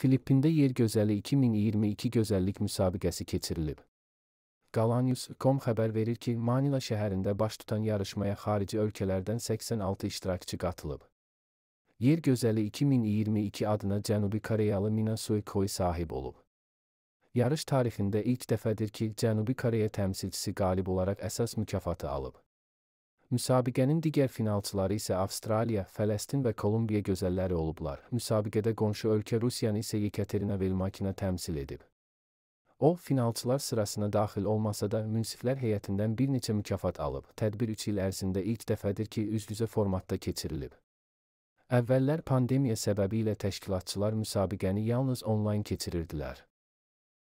Filippində Yer Gözəli 2022 gözəllik müsabiqəsi keçirilib. Galanius.com xəbər verir ki, Manila şəhərində baş tutan yarışmaya xarici ölkələrdən 86 iştirakçı qatılıb. Yer Gözəli 2022 adına Cənubi Koreyalı Mina Suikoy sahib olub. Yarış tarixində ilk dəfədir ki, Cənubi Koreya təmsilçisi qalib olaraq əsas mükafatı alıb. Müsabiqənin digər finalçıları isə Avstraliya, Fələstin və Kolumbiya gözəlləri olublar. Müsabiqədə qonşu ölkə Rusiyanı isə Yekaterinə Velmakina təmsil edib. O, finalçılar sırasına daxil olmasa da münsiflər heyətindən bir neçə mükafat alıb. Tədbir 3 il ərzində ilk dəfədir ki, üz-üzə formatda keçirilib. Əvvəllər pandemiya səbəbi ilə təşkilatçılar müsabiqəni yalnız onlayn keçirirdilər.